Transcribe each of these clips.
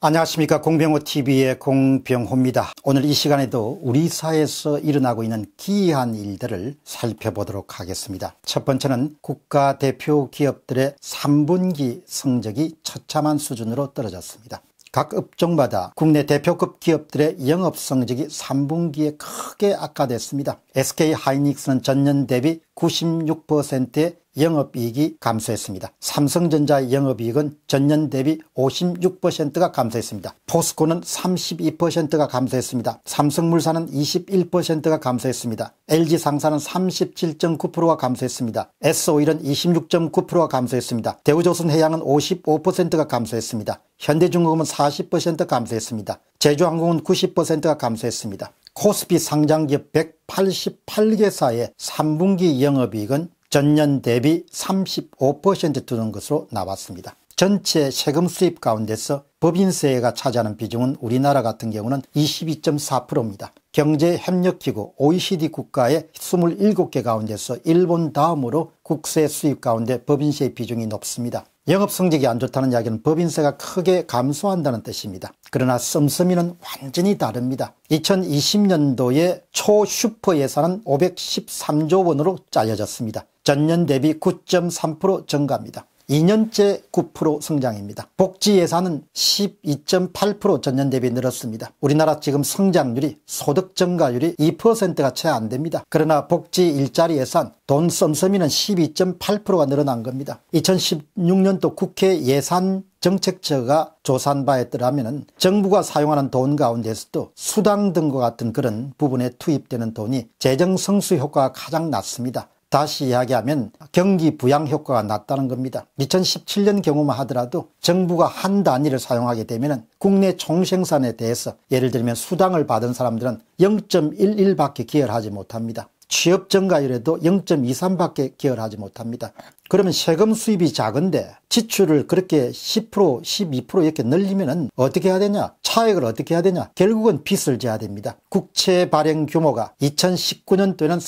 안녕하십니까 공병호TV의 공병호입니다. 오늘 이 시간에도 우리 사회에서 일어나고 있는 기이한 일들을 살펴보도록 하겠습니다. 첫 번째는 국가대표 기업들의 3분기 성적이 처참한 수준으로 떨어졌습니다. 각 업종마다 국내 대표급 기업들의 영업 성적이 3분기에 크게 악화됐습니다. SK하이닉스는 전년 대비 96%의 영업이익이 감소했습니다. 삼성전자의 영업이익은 전년 대비 56%가 감소했습니다. 포스코는 32%가 감소했습니다. 삼성물산은 21%가 감소했습니다. LG상사는 37.9%가 감소했습니다. S오일은 26.9%가 감소했습니다. 대우조선해양은 55%가 감소했습니다. 현대중공업은 40% 감소했습니다. 제주항공은 90%가 감소했습니다. 코스피 상장기업 188개사의 3분기 영업이익은 전년 대비 35% 뜨는 것으로 나왔습니다. 전체 세금 수입 가운데서 법인세가 차지하는 비중은 우리나라 같은 경우는 22.4%입니다. 경제협력기구 OECD 국가의 27개 가운데서 일본 다음으로 국세 수입 가운데 법인세의 비중이 높습니다. 영업 성적이 안 좋다는 이야기는 법인세가 크게 감소한다는 뜻입니다. 그러나 씀씀이는 완전히 다릅니다. 2020년도에 초슈퍼 예산은 513조 원으로 짜여졌습니다. 전년 대비 9.3% 증가합니다. 2년째 9% 성장입니다. 복지 예산은 12.8% 전년 대비 늘었습니다. 우리나라 지금 성장률이 소득 증가율이 2%가 채 안 됩니다. 그러나 복지 일자리 예산 돈 썸썸이는 12.8%가 늘어난 겁니다. 2016년도 국회 예산 정책처가 조사한 바에 따르면 정부가 사용하는 돈 가운데서도 수당 등과 같은 그런 부분에 투입되는 돈이 재정 성수 효과가 가장 낮습니다. 다시 이야기하면 경기 부양 효과가 났다는 겁니다. 2017년 경우만 하더라도 정부가 한 단위를 사용하게 되면 국내 총생산에 대해서 예를 들면 수당을 받은 사람들은 0.11밖에 기여를 하지 못합니다. 취업 증가율에도 0.23밖에 기여하지 못합니다. 그러면 세금 수입이 작은데 지출을 그렇게 10% 12% 이렇게 늘리면 어떻게 해야 되냐 차액을 어떻게 해야 되냐 결국은 빚을 져야 됩니다. 국채 발행 규모가 2019년도에는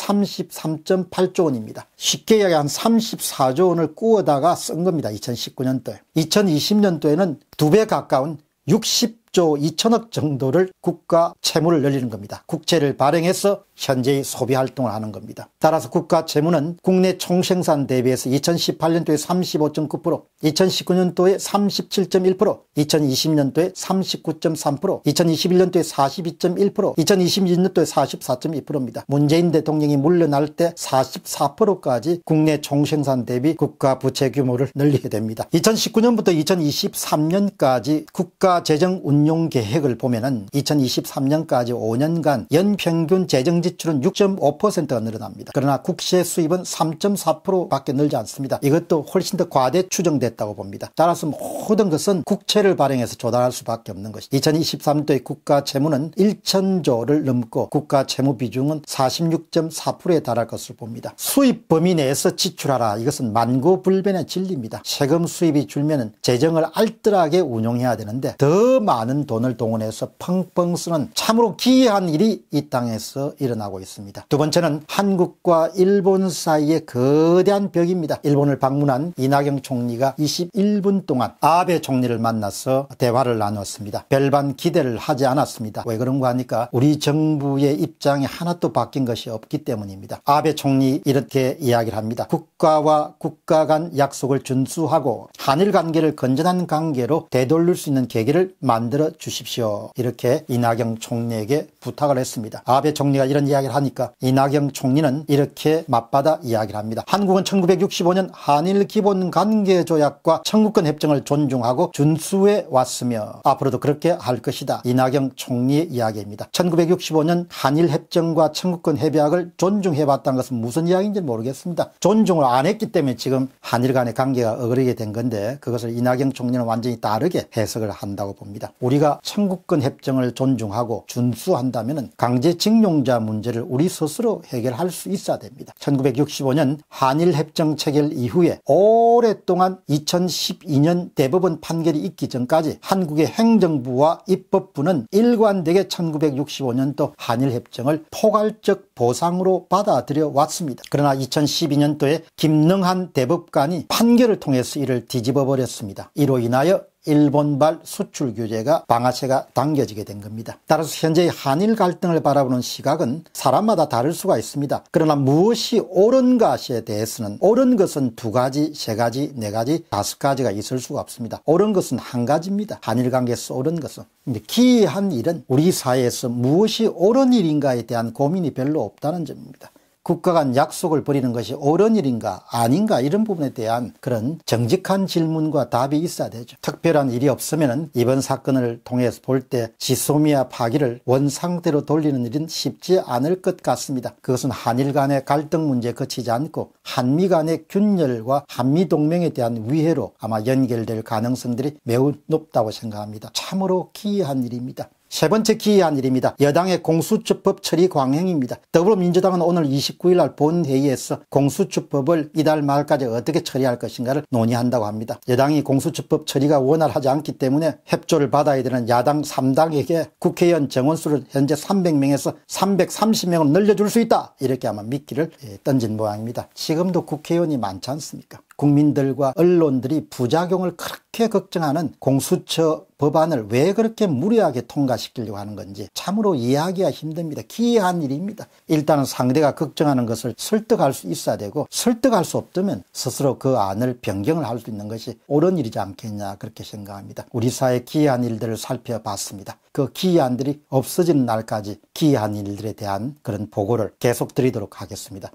33.8조 원입니다. 쉽게 이야기해 한 34조 원을 꾸어다가 쓴 겁니다. 2019년도에 2020년도에는 두 배 가까운 60 10조 2천억 정도를 국가 채무를 늘리는 겁니다. 국채를 발행해서 현재의 소비 활동을 하는 겁니다. 따라서 국가 채무는 국내 총생산 대비해서 2018년도에 35.9%, 2019년도에 37.1%, 2020년도에 39.3%, 2021년도에 42.1%, 2022년도에 44.2%입니다. 문재인 대통령이 물러날 때 44%까지 국내 총생산 대비 국가 부채 규모를 늘리게 됩니다. 2019년부터 2023년까지 국가 재정 운 운용 계획을 보면은 2023년까지 5년간 연평균 재정 지출은 6.5%가 늘어납니다. 그러나 국세 수입은 3.4%밖에 늘지 않습니다. 이것도 훨씬 더 과대 추정됐다고 봅니다. 따라서 모든 것은 국채를 발행해서 조달할 수밖에 없는 것이 2023도의 년 국가 채무는 1천조를 넘고 국가 채무 비중은 46.4%에 달할 것으로 봅니다. 수입 범위 내에서 지출하라 이것은 만고불변의 진리입니다. 세금 수입이 줄면 재정을 알뜰하게 운용해야 되는데 더 많은 많은 돈을 동원해서 펑펑 쓰는 참으로 기이한 일이 이 땅에서 일어나고 있습니다. 두 번째는 한국과 일본 사이의 거대한 벽입니다. 일본을 방문한 이낙영 총리가 21분 동안 아베 총리를 만나서 대화를 나눴습니다. 별반 기대를 하지 않았습니다. 왜 그런가 하니까 우리 정부의 입장이 하나도 바뀐 것이 없기 때문입니다. 아베 총리 이렇게 이야기를 합니다. 국가와 국가 간 약속을 준수하고 한일 관계를 건전한 관계로 되돌릴 수 있는 계기를 만들어 만들어 주십시오. 이렇게 이낙영 총리에게 부탁을 했습니다. 아베 총리가 이런 이야기를 하니까 이낙영 총리는 이렇게 맞받아 이야기를 합니다. 한국은 1965년 한일 기본 관계 조약과 청구권 협정을 존중하고 준수해 왔으며 앞으로도 그렇게 할 것이다. 이낙영 총리의 이야기입니다. 1965년 한일 협정과 청구권 협약을 존중해 왔다는 것은 무슨 이야기인지 모르겠습니다. 존중을 안 했기 때문에 지금 한일 간의 관계가 어그리게 된 건데 그것을 이낙영 총리는 완전히 다르게 해석을 한다고 봅니다. 우리가 청구권 협정을 존중하고 준수한다면 강제징용자 문제를 우리 스스로 해결할 수 있어야 됩니다. 1965년 한일협정 체결 이후에 오랫동안 2012년 대법원 판결이 있기 전까지 한국의 행정부와 입법부는 일관되게 1965년도 한일협정을 포괄적 보상으로 받아들여 왔습니다. 그러나 2012년도에 김능한 대법관이 판결을 통해서 이를 뒤집어 버렸습니다. 이로 인하여 일본발 수출 규제가 방아쇠가 당겨지게 된 겁니다. 따라서 현재의 한일 갈등을 바라보는 시각은 사람마다 다를 수가 있습니다. 그러나 무엇이 옳은 것에 대해서는 옳은 것은 두 가지, 세 가지, 네 가지, 다섯 가지가 있을 수가 없습니다. 옳은 것은 한 가지입니다. 한일 관계에서 옳은 것은. 기이한 일은 우리 사회에서 무엇이 옳은 일인가에 대한 고민이 별로 없다는 점입니다. 국가 간 약속을 버리는 것이 옳은 일인가 아닌가 이런 부분에 대한 그런 정직한 질문과 답이 있어야 되죠. 특별한 일이 없으면 이번 사건을 통해서 볼 때 지소미아 파기를 원상태로 돌리는 일은 쉽지 않을 것 같습니다. 그것은 한일 간의 갈등 문제에 그치지 않고 한미 간의 균열과 한미동맹에 대한 위해로 아마 연결될 가능성들이 매우 높다고 생각합니다. 참으로 기이한 일입니다. 세 번째 기이한 일입니다. 여당의 공수처법 처리 광행입니다. 더불어민주당은 오늘 29일 날 본회의에서 공수처법을 이달 말까지 어떻게 처리할 것인가를 논의한다고 합니다. 여당이 공수처법 처리가 원활하지 않기 때문에 협조를 받아야 되는 야당 3당에게 국회의원 정원수를 현재 300명에서 330명으로 늘려줄 수 있다. 이렇게 아마 미끼를 예, 던진 모양입니다. 지금도 국회의원이 많지 않습니까? 국민들과 언론들이 부작용을 그렇게 걱정하는 공수처 법안을 왜 그렇게 무리하게 통과시키려고 하는 건지 참으로 이해하기가 힘듭니다. 기이한 일입니다. 일단은 상대가 걱정하는 것을 설득할 수 있어야 되고 설득할 수 없다면 스스로 그 안을 변경을 할 수 있는 것이 옳은 일이지 않겠냐 그렇게 생각합니다. 우리 사회 기이한 일들을 살펴봤습니다. 그 기이한들이 없어지는 날까지 기이한 일들에 대한 그런 보고를 계속 드리도록 하겠습니다.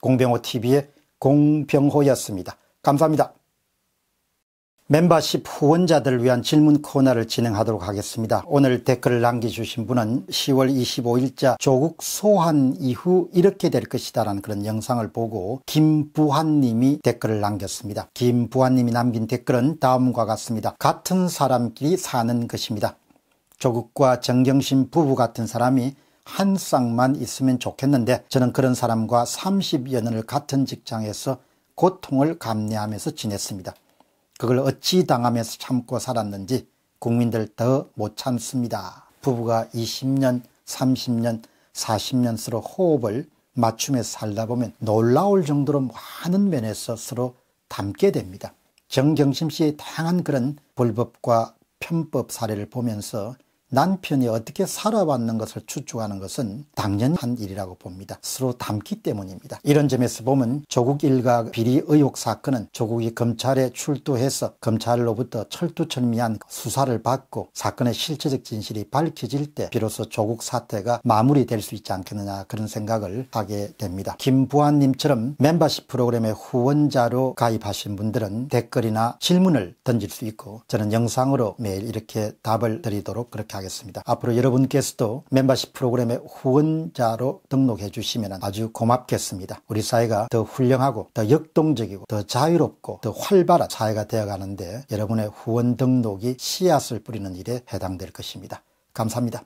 공병호 TV의 공병호였습니다. 감사합니다. 멤버십 후원자들을 위한 질문 코너를 진행하도록 하겠습니다. 오늘 댓글을 남겨주신 분은 10월 25일자 조국 소환 이후 이렇게 될 것이다 라는 그런 영상을 보고 김부환님이 댓글을 남겼습니다. 김부환님이 남긴 댓글은 다음과 같습니다. 같은 사람끼리 사는 것입니다. 조국과 정경심 부부 같은 사람이 한 쌍만 있으면 좋겠는데 저는 그런 사람과 30여 년을 같은 직장에서 고통을 감내하면서 지냈습니다. 그걸 어찌 당하면서 참고 살았는지 국민들 더 못 참습니다. 부부가 20년, 30년, 40년 서로 호흡을 맞춤해서 살다 보면 놀라울 정도로 많은 면에서 서로 닮게 됩니다. 정경심 씨의 다양한 그런 불법과 편법 사례를 보면서 남편이 어떻게 살아왔는 것을 추측하는 것은 당연한 일이라고 봅니다. 서로 닮기 때문입니다. 이런 점에서 보면 조국 일가 비리 의혹 사건은 조국이 검찰에 출두해서 검찰로부터 철두철미한 수사를 받고 사건의 실체적 진실이 밝혀질 때 비로소 조국 사태가 마무리될 수 있지 않겠느냐 그런 생각을 하게 됩니다. 김부환님처럼 멤버십 프로그램의 후원자로 가입하신 분들은 댓글이나 질문을 던질 수 있고 저는 영상으로 매일 이렇게 답을 드리도록 그렇게 하겠습니다. 앞으로 여러분께서도 멤버십 프로그램의 후원자로 등록해 주시면 아주 고맙겠습니다. 우리 사회가 더 훌륭하고 더 역동적이고 더 자유롭고 더 활발한 사회가 되어가는데 여러분의 후원 등록이 씨앗을 뿌리는 일에 해당될 것입니다. 감사합니다.